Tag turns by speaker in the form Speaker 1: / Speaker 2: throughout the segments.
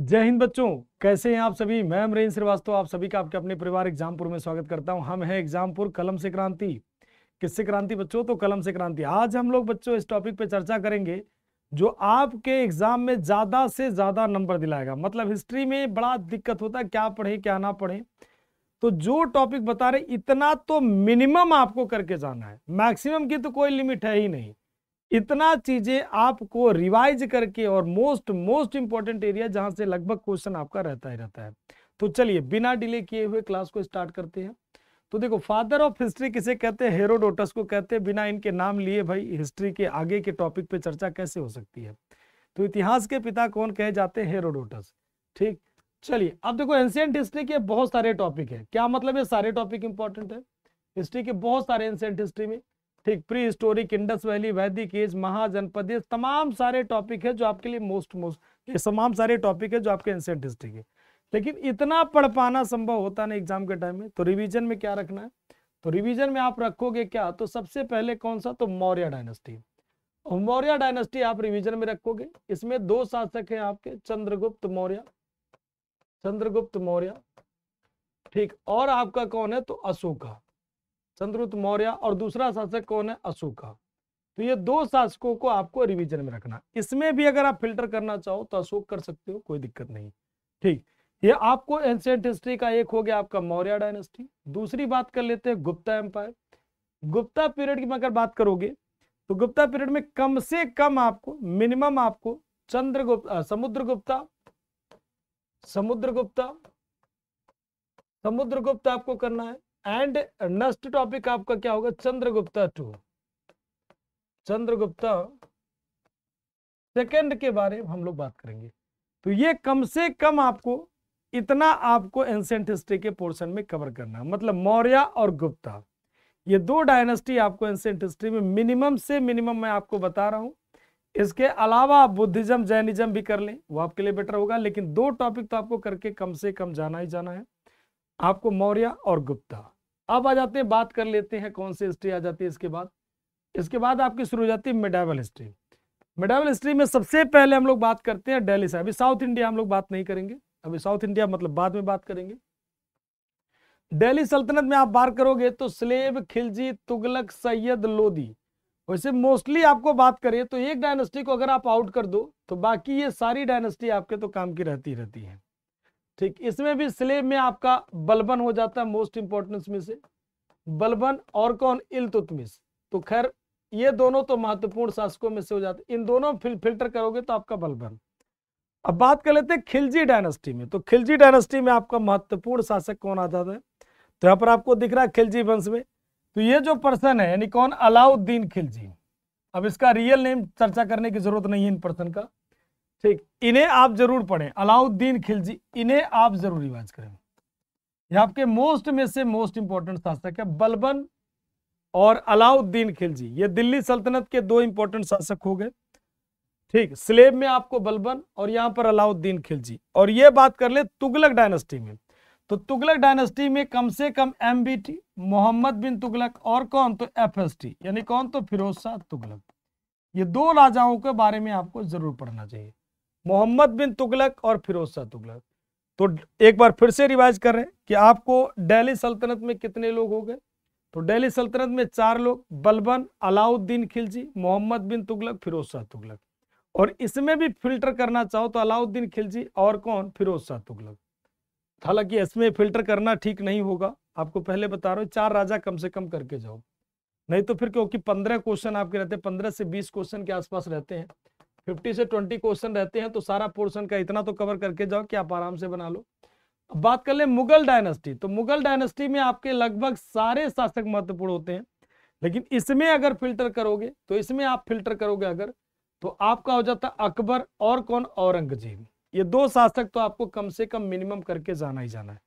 Speaker 1: जय हिंद बच्चों कैसे हैं आप सभी मैं अमरेन्द्र श्रीवास्तव आप सभी का आपके अपने परिवार एग्जामपुर में स्वागत करता हूं हम हैं एग्जामपुर कलम से क्रांति किससे क्रांति बच्चों तो कलम से क्रांति आज हम लोग बच्चों इस टॉपिक पे चर्चा करेंगे जो आपके एग्जाम में ज्यादा से ज्यादा नंबर दिलाएगा मतलब हिस्ट्री में बड़ा दिक्कत होता है क्या पढ़े क्या ना पढ़े तो जो टॉपिक बता रहे इतना तो मिनिमम आपको करके जाना है मैक्सिमम की तो कोई लिमिट है ही नहीं इतना चीजें आपको रिवाइज करके और मोस्ट मोस्ट इंपॉर्टेंट एरिया जहां से लगभग क्वेश्चन आपका रहता ही रहता है तो चलिए बिना डिले किए हुए क्लास को स्टार्ट करते हैं तो देखो फादर ऑफ हिस्ट्री किसे कहते हैं हेरोडोटस को कहते हैं बिना इनके नाम लिए भाई हिस्ट्री के आगे के टॉपिक पे चर्चा कैसे हो सकती है तो इतिहास के पिता कौन कहे जाते हैं हेरोडोटस ठीक चलिए अब देखो एंशियंट हिस्ट्री के बहुत सारे टॉपिक है क्या मतलब ये सारे टॉपिक इंपॉर्टेंट है हिस्ट्री के बहुत सारे एंशियंट हिस्ट्री में ठीक pre historic Indus valley Vedic age Mahajanapada तमाम सारे टॉपिक है जो आपके लिए मोस्ट मोस्ट ये तमाम सारे टॉपिक है जो आपके एंसेंट हिस्ट्री के लेकिन इतना पढ़ पाना संभव होता नहीं एग्जाम के टाइम में तो रिविजन में क्या रखना है तो रिविजन में आप रखोगे क्या तो सबसे पहले कौन सा तो मौर्य डायनेस्टी मौर्य डायनेस्टी आप रिविजन में रखोगे इसमें दो शासक है आपके चंद्रगुप्त मौर्य चंद्रगुप्त मौर्य ठीक और आपका कौन है तो अशोका चंद्रगुप्त मौर्य और दूसरा शासक कौन है अशोका तो ये दो शासकों को आपको रिवीजन में रखना इसमें भी अगर आप फिल्टर करना चाहो तो अशोक कर सकते हो कोई दिक्कत नहीं ठीक ये आपको एंशियंट हिस्ट्री का एक हो गया आपका मौर्य डायनेस्टी दूसरी बात कर लेते हैं गुप्ता एम्पायर गुप्ता पीरियड की अगर बात करोगे तो गुप्ता पीरियड में कम से कम आपको मिनिमम आपको चंद्रगुप्त समुद्रगुप्ता समुद्रगुप्ता समुद्रगुप्त आपको करना है एंड नेक्स्ट टॉपिक आपका क्या होगा चंद्रगुप्ता टू चंद्रगुप्ता सेकंड के बारे में हम लोग बात करेंगे तो ये कम से कम आपको इतना आपको एंसेंट हिस्ट्री के पोर्शन में कवर करना है मतलब मौर्य और गुप्ता ये दो डायनेस्टी आपको एंसेंट हिस्ट्री में मिनिमम से मिनिमम मैं आपको बता रहा हूं इसके अलावा आप बुद्धिज्म जैनिज्म भी कर लें वो आपके लिए बेटर होगा लेकिन दो टॉपिक तो आपको करके कम से कम जाना ही जाना है आपको मौर्य और गुप्ता अब आ जाते हैं बात कर लेते हैं कौन सी हिस्ट्री आ जाती है इसके बाद इसके बाद आपकी शुरू हो जाती है मेडावल हिस्ट्री मेडावल हिस्ट्री में सबसे पहले हम लोग बात करते हैं डेली से अभी साउथ इंडिया हम लोग बात नहीं करेंगे अभी साउथ इंडिया मतलब बाद में बात करेंगे डेली सल्तनत में आप बात करोगे तो स्लेब खिलजी तुगलक सैयद लोदी वैसे मोस्टली आपको बात करें तो एक डायनेस्टी को अगर आप आउट कर दो तो बाकी ये सारी डायनेस्टी आपके तो काम की रहती रहती है ठीक इसमें भी स्लेब में आपका बलबन हो जाता है मोस्ट इंपॉर्टेंस में से बलबन और कौन इलतुतमिस तो खैर ये दोनों तो महत्वपूर्ण शासकों में से हो जाते इन दोनों फिल, फिल्टर करोगे तो आपका बलबन अब बात कर लेते हैं खिलजी डायनेस्टी में तो खिलजी डायनेस्टी में आपका महत्वपूर्ण शासक कौन आता था तो यहाँ पर आपको दिख रहा है खिलजी वंश में तो ये जो पर्सन है यानी कौन अलाउद्दीन खिलजी अब इसका रियल नेम चर्चा करने की जरूरत नहीं है इन पर्सन का ठीक इन्हें आप जरूर पढ़ें अलाउद्दीन खिलजी इन्हें आप जरूर रिवाइज करें यह आपके मोस्ट में से मोस्ट इंपॉर्टेंट शासक है बलबन और अलाउद्दीन खिलजी ये दिल्ली सल्तनत के दो इंपॉर्टेंट शासक हो गए ठीक स्लेब में आपको बलबन और यहां पर अलाउद्दीन खिलजी और ये बात कर ले तुगलक डायनेस्टी में तो तुगलक डायनेस्टी में कम से कम M B T Mohammad bin Tughlaq और कौन तो एफ एस टी यानी कौन तो फिरोज शाह तुगलक ये दो राजाओं के बारे में आपको जरूर पढ़ना चाहिए मोहम्मद बिन तुगलक और फिरोज शाह तुगलक तो एक बार फिर से रिवाइज कर रहे हैं कि आपको दिल्ली सल्तनत में कितने लोग हो गए तो दिल्ली सल्तनत में चार लोग बलबन अलाउद्दीन खिलजी मोहम्मद बिन तुगलक फिरोज शाह तुगलक और इसमें भी फिल्टर करना चाहो तो अलाउद्दीन खिलजी और कौन फिरोज शाह तुगलक हालांकि इसमें फिल्टर करना ठीक नहीं होगा आपको पहले बता रहा हूँ चार राजा कम से कम करके जाओ नहीं तो फिर क्योंकि पंद्रह क्वेश्चन आपके रहते हैं पंद्रह से बीस क्वेश्चन के आसपास रहते हैं फिफ्टी से ट्वेंटी क्वेश्चन रहते हैं तो सारा पोर्शन का इतना तो कवर करके जाओ कि आप आराम से बना लो अब बात कर ले मुगल डायनेस्टी तो मुगल डायनेस्टी में आपके लगभग सारे शासक महत्वपूर्ण होते हैं लेकिन इसमें अगर फिल्टर करोगे तो इसमें आप फिल्टर करोगे अगर तो आपका हो जाता अकबर और कौन औरंगजेब ये दो शासक तो आपको कम से कम मिनिमम करके जाना ही जाना है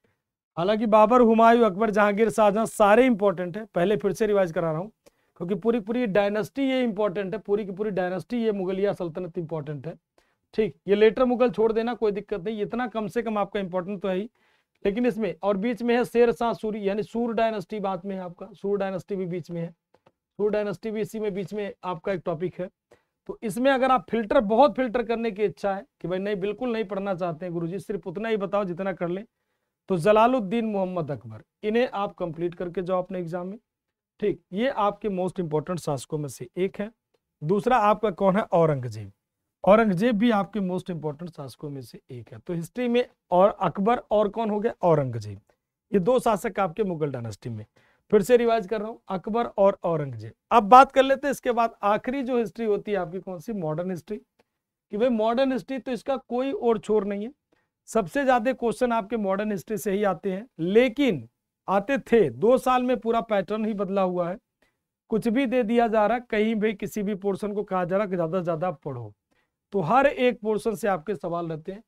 Speaker 1: हालांकि बाबर हुमायूं अकबर जहांगीर शाहजहां सारे इंपॉर्टेंट है पहले फिर से रिवाइज करा रहा हूँ क्योंकि पूरी पूरी डायनेस्टी ये इंपॉर्टेंट है पूरी की पूरी डायनेस्टी ये मुगलिया सल्तनत इंपॉर्टेंट है ठीक ये लेटर मुगल छोड़ देना कोई दिक्कत नहीं इतना कम से कम आपका इंपॉर्टेंट तो है ही लेकिन इसमें और बीच में है शेर शाह सूरी यानी सूर डायनेस्टी बात में है आपका सूर डायनेस्टी भी बीच में है सूर डायनेस्टी भी इसी में बीच में आपका एक टॉपिक है तो इसमें अगर आप फिल्टर बहुत फिल्टर करने की इच्छा है कि भाई नहीं बिल्कुल नहीं पढ़ना चाहते हैं जी सिर्फ उतना ही बताओ जितना कर लें तो जलालुद्दीन मोहम्मद अकबर इन्हें आप कंप्लीट करके जाओ अपने एग्जाम में ठीक ये आपके मोस्ट इंपॉर्टेंट शासकों में से एक है दूसरा आपका कौन है औरंगजेब औरंगजेब भी आपके मोस्ट इंपॉर्टेंट शासकों में से एक है तो हिस्ट्री में और अकबर और कौन हो गया औरंगजेब ये दो शासक आपके मुगल डायनेस्टी में फिर से रिवाइज कर रहा हूं अकबर और औरंगजेब अब बात कर लेते हैं इसके बाद आखिरी जो हिस्ट्री होती है आपकी कौन सी मॉडर्न हिस्ट्री कि भाई मॉडर्न हिस्ट्री तो इसका कोई और छोर नहीं है सबसे ज्यादा क्वेश्चन आपके मॉडर्न हिस्ट्री से ही आते हैं लेकिन आते थे दो साल में पूरा पैटर्न ही बदला हुआ है कुछ भी दे दिया जा रहा कहीं भी किसी भी पोर्शन को कहा जा रहा कि ज़्यादा से ज़्यादा पढ़ो तो हर एक पोर्शन से आपके सवाल रहते हैं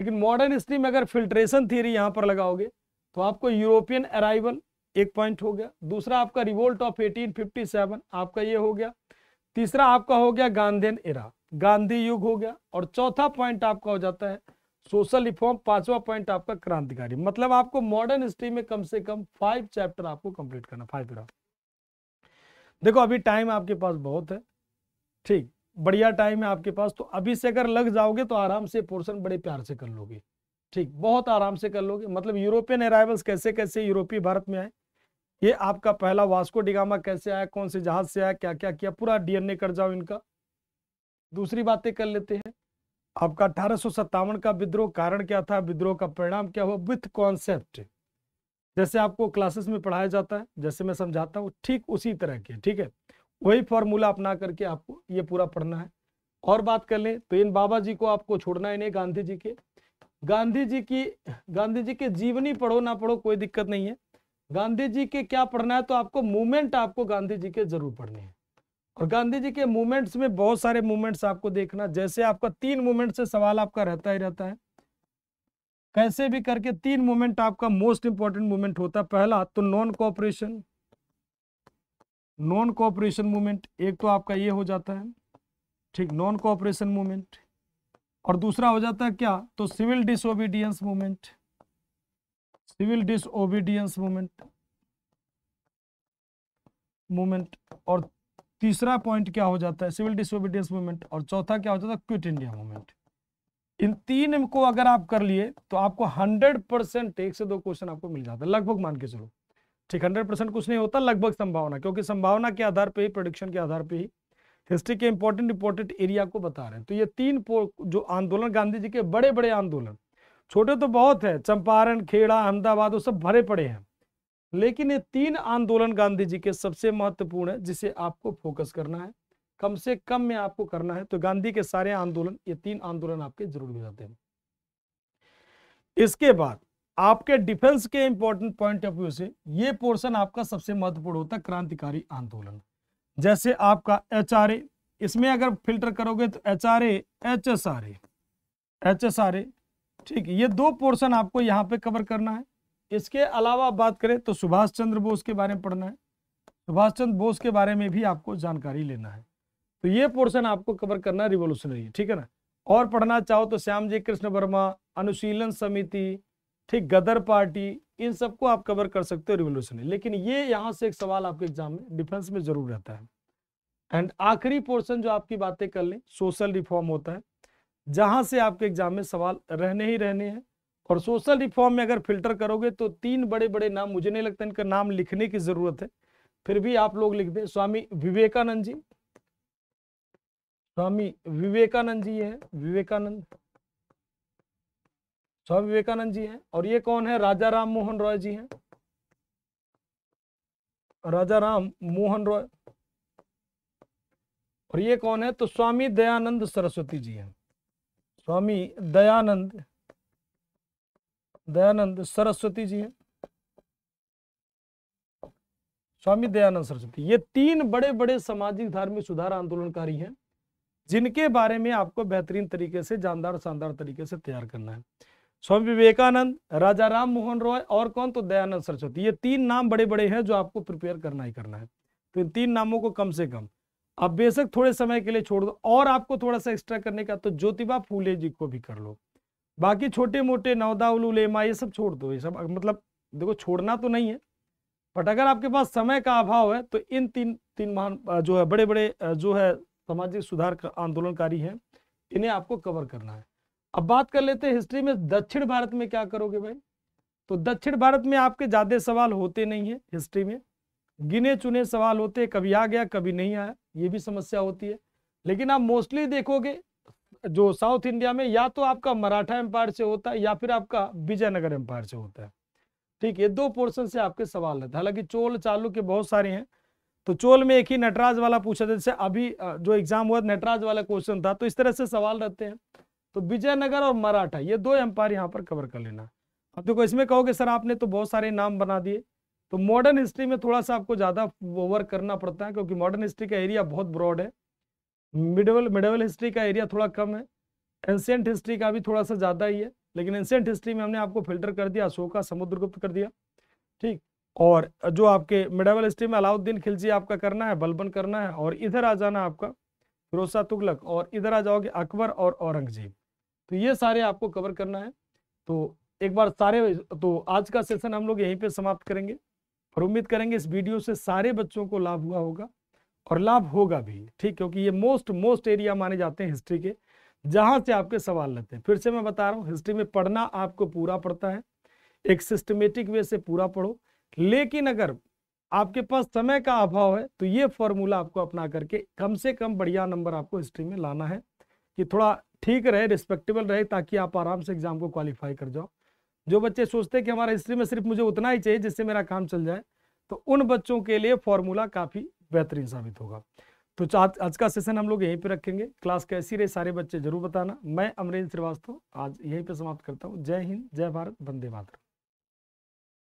Speaker 1: लेकिन मॉडर्न हिस्ट्री में अगर फिल्ट्रेशन थियरी यहाँ पर लगाओगे तो आपको यूरोपियन अराइवल एक पॉइंट हो गया दूसरा आपका रिवोल्ट ऑफ सेवन आपका ये हो गया तीसरा आपका हो गया गांधीन एरा गांधी युग हो गया और चौथा पॉइंट आपका हो जाता है सोशल रिफॉर्म पांचवा पॉइंट आपका क्रांतिकारी मतलब आपको मॉडर्न हिस्ट्री में कम से कम फाइव चैप्टर आपको कंप्लीट करना फाइव ग्राफ देखो अभी टाइम आपके पास बहुत है ठीक बढ़िया टाइम है आपके पास तो अभी से अगर लग जाओगे तो आराम से पोर्शन बड़े प्यार से कर लोगे ठीक बहुत आराम से कर लोगे मतलब यूरोपियन अराइवल्स कैसे कैसे यूरोपीय भारत में आए ये आपका पहला वास्को डिगामा कैसे आया कौन से जहाज से आया क्या क्या किया पूरा डीएनए कर जाओ इनका दूसरी बातें कर लेते हैं आपका अठारह का विद्रोह कारण क्या था विद्रोह का परिणाम क्या हुआ विथ कॉन्सेप्ट जैसे आपको क्लासेस में पढ़ाया जाता है जैसे मैं समझाता हूँ ठीक उसी तरह के ठीक है वही फॉर्मूला अपना करके आपको ये पूरा पढ़ना है और बात कर लें तो इन बाबा जी को आपको छोड़ना ही नहीं गांधी जी के गांधी जी की गांधी जी के जीवनी पढ़ो ना पढ़ो कोई दिक्कत नहीं है गांधी जी के क्या पढ़ना है तो आपको मूवमेंट आपको गांधी जी के जरूर पढ़ने हैं और गांधी जी के मूवमेंट्स में बहुत सारे मूवमेंट्स आपको देखना जैसे आपका तीन मूवमेंट से सवाल आपका रहता ही रहता है कैसे भी करके तीन मूवमेंट आपका मोस्ट इंपॉर्टेंट मूवमेंट होता है पहला तो non cooperation non cooperation movement एक तो आपका ये हो जाता है ठीक नॉन कॉपरेशन मूवमेंट और दूसरा हो जाता है क्या तो civil disobedience movement civil disobedience movement movement और तीसरा पॉइंट क्या हो जाता है सिविल डिसोबीडियंस मूवमेंट और चौथा क्या हो जाता है क्विट इंडिया मूवमेंट इन तीन को अगर आप कर लिए तो आपको हंड्रेड परसेंट एक से दो क्वेश्चन आपको मिल जाता है लगभग मान के चलो ठीक हंड्रेड परसेंट कुछ नहीं होता लगभग संभावना क्योंकि संभावना के आधार पर ही प्रोडिक्शन के आधार पर ही हिस्ट्री के इंपॉर्टेंट इंपॉर्टेंट एरिया को बता रहे हैं तो ये तीन जो आंदोलन गांधी जी के बड़े बड़े आंदोलन छोटे तो बहुत है चंपारण खेड़ा अहमदाबाद वो सब भरे पड़े हैं लेकिन ये तीन आंदोलन गांधी जी के सबसे महत्वपूर्ण है जिसे आपको फोकस करना है कम से कम में आपको करना है तो गांधी के सारे आंदोलन ये तीन आंदोलन आपके जरूर हो जाते हैं इसके बाद आपके डिफेंस के इंपॉर्टेंट पॉइंट ऑफ व्यू से ये पोर्शन आपका सबसे महत्वपूर्ण होता है क्रांतिकारी आंदोलन जैसे आपका एच इसमें अगर फिल्टर करोगे तो H R H S R H S R ठीक ये दो पोर्शन आपको यहाँ पे कवर करना है इसके अलावा बात करें तो सुभाष चंद्र बोस के बारे में पढ़ना है सुभाष चंद्र बोस के बारे में भी आपको जानकारी लेना है तो ये पोर्शन आपको कवर करना रिवोल्यूशनरी ठीक है ना और पढ़ना चाहो तो श्याम जी कृष्ण वर्मा अनुशीलन समिति ठीक गदर पार्टी इन सबको आप कवर कर सकते हो रिवोल्यूशनरी लेकिन ये यहाँ से एक सवाल आपके एग्जाम में डिफेंस में जरूर रहता है एंड आखिरी पोर्शन जो आपकी बातें कर लें सोशल रिफॉर्म होता है जहां से आपके एग्जाम में सवाल रहने ही रहने हैं और सोशल रिफॉर्म में अगर फिल्टर करोगे तो तीन बड़े बड़े नाम मुझे नहीं लगता इनका नाम लिखने की जरूरत है फिर भी आप लोग लिख दे स्वामी विवेकानंद जी स्वामी विवेकानंद जी है विवेकानंद स्वामी विवेकानंद जी है और ये कौन है राजा राम मोहन रॉय जी हैं राजा राम मोहन रॉय और ये कौन है तो स्वामी दयानंद सरस्वती जी हैं स्वामी दयानंद दयानंद सरस्वती जी है स्वामी दयानंद सरस्वती ये तीन बड़े बड़े सामाजिक धार्मिक सुधार आंदोलनकारी हैं जिनके बारे में आपको बेहतरीन तरीके से जानदार शानदार तरीके से तैयार करना है स्वामी विवेकानंद राजा राम मोहन रॉय और कौन तो दयानंद सरस्वती ये तीन नाम बड़े बड़े हैं जो आपको प्रिपेयर करना ही करना है तो इन तीन नामों को कम से कम आप बेशक थोड़े समय के लिए छोड़ दो और आपको थोड़ा सा एक्स्ट्रा करने का तो ज्योतिबा फूले जी को भी कर लो बाकी छोटे मोटे नवदाउल उलेमा ये सब छोड़ दो ये सब मतलब देखो छोड़ना तो नहीं है बट अगर आपके पास समय का अभाव है तो इन तीन तीन महान जो है बड़े बड़े जो है सामाजिक सुधार आंदोलनकारी हैं इन्हें आपको कवर करना है अब बात कर लेते हैं हिस्ट्री में दक्षिण भारत में क्या करोगे भाई तो दक्षिण भारत में आपके ज़्यादा सवाल होते नहीं है हिस्ट्री में गिने चुने सवाल होते कभी आ गया कभी नहीं आया ये भी समस्या होती है लेकिन आप मोस्टली देखोगे जो साउथ इंडिया में या तो आपका मराठा एम्पायर से होता है या फिर आपका विजयनगर एम्पायर से होता है ठीक ये दो पोर्शन से आपके सवाल रहते हालांकि चोल चालू के बहुत सारे हैं तो चोल में एक ही नटराज वाला पूछा जैसे अभी जो एग्जाम हुआ नटराज वाला क्वेश्चन था तो इस तरह से सवाल रहते हैं तो विजयनगर और मराठा ये दो एम्पायर यहाँ पर कवर कर लेना अब देखो इसमें कहोगे सर आपने तो बहुत सारे नाम बना दिए तो मॉडर्न हिस्ट्री में थोड़ा सा आपको ज़्यादा वर्क करना पड़ता है क्योंकि मॉडर्न हिस्ट्री का एरिया बहुत ब्रॉड है मिडवल मिडवल हिस्ट्री का एरिया थोड़ा कम है एंशियंट हिस्ट्री का भी थोड़ा सा ज़्यादा ही है लेकिन एंशियंट हिस्ट्री में हमने आपको फिल्टर कर दिया अशोका समुद्रगुप्त कर दिया ठीक और जो आपके मिडवल हिस्ट्री में अलाउद्दीन खिलजी आपका करना है बलबन करना है और इधर आ जाना आपका फिरोसा तुगलक और इधर आ जाओगे अकबर और औरंगजेब तो ये सारे आपको कवर करना है तो एक बार सारे तो आज का सेशन हम लोग यहीं पे समाप्त करेंगे और उम्मीद करेंगे इस वीडियो से सारे बच्चों को लाभ हुआ होगा और लाभ होगा भी ठीक क्योंकि ये मोस्ट मोस्ट एरिया माने जाते हैं हिस्ट्री के जहाँ से आपके सवाल लेते हैं फिर से मैं बता रहा हूँ हिस्ट्री में पढ़ना आपको पूरा पड़ता है एक सिस्टमेटिक वे से पूरा पढ़ो लेकिन अगर आपके पास समय का अभाव है तो ये फॉर्मूला आपको अपना करके कम से कम बढ़िया नंबर आपको हिस्ट्री में लाना है कि थोड़ा ठीक रहे रिस्पेक्टेबल रहे ताकि आप आराम से एग्जाम को क्वालिफाई कर जाओ जो बच्चे सोचते हैं कि हमारा हिस्ट्री में सिर्फ मुझे उतना ही चाहिए जिससे मेरा काम चल जाए तो उन बच्चों के लिए फॉर्मूला काफ़ी बेहतरीन साबित होगा तो आज का सेशन हम लोग यहीं पे रखेंगे क्लास कैसी रही सारे बच्चे जरूर बताना मैं अमरेंद्र श्रीवास्तव आज यहीं पे समाप्त करता हूँ जय हिंद जय भारत वंदे मातरम